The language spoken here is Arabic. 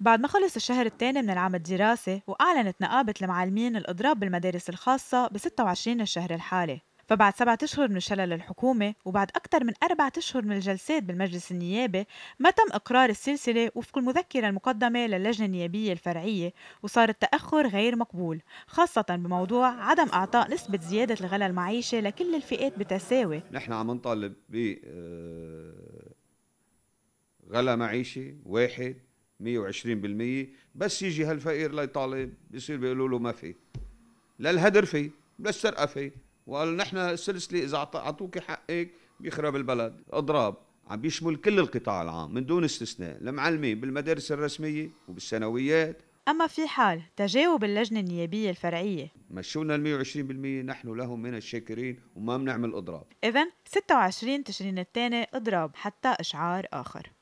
بعد ما خلص الشهر الثاني من العام الدراسي وأعلنت نقابة المعلمين الإضراب بالمدارس الخاصة ب 26 الشهر الحالي فبعد سبعة أشهر من شلل الحكومة وبعد أكثر من أربعة أشهر من الجلسات بالمجلس النيابي ما تم إقرار السلسلة وفق المذكرة المقدمة للجنة النيابية الفرعية وصار التأخر غير مقبول خاصة بموضوع عدم إعطاء نسبة زيادة الغلاء المعيشي لكل الفئات بتساوي نحن عم نطالب ب آه، غلاء معيشي واحد 120% بس يجي هالفقير ليطالب بيصير بيقولوا له ما في لا الهدر في لا السرقه في وقال نحن السلسله اذا اعطوك حقك بيخرب البلد اضراب عم بيشمل كل القطاع العام من دون استثناء المعلمين بالمدارس الرسميه وبالثانويات أما في حال تجاوب اللجنة النيابية الفرعية مشونا ال 120% نحن لهم من الشاكرين وما بنعمل إضراب إذا 26 تشرين الثاني إضراب حتى إشعار آخر